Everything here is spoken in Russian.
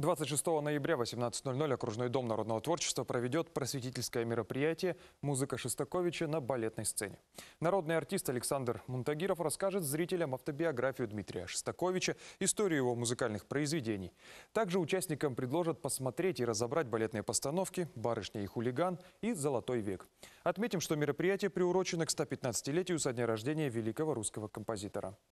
26 ноября 18.00 окружной дом народного творчества проведет просветительское мероприятие «Музыка Шестаковича» на балетной сцене. Народный артист Александр Мунтагиров расскажет зрителям автобиографию Дмитрия Шестаковича, историю его музыкальных произведений. Также участникам предложат посмотреть и разобрать балетные постановки «Барышня и хулиган» и «Золотой век». Отметим, что мероприятие приурочено к 115-летию со дня рождения великого русского композитора.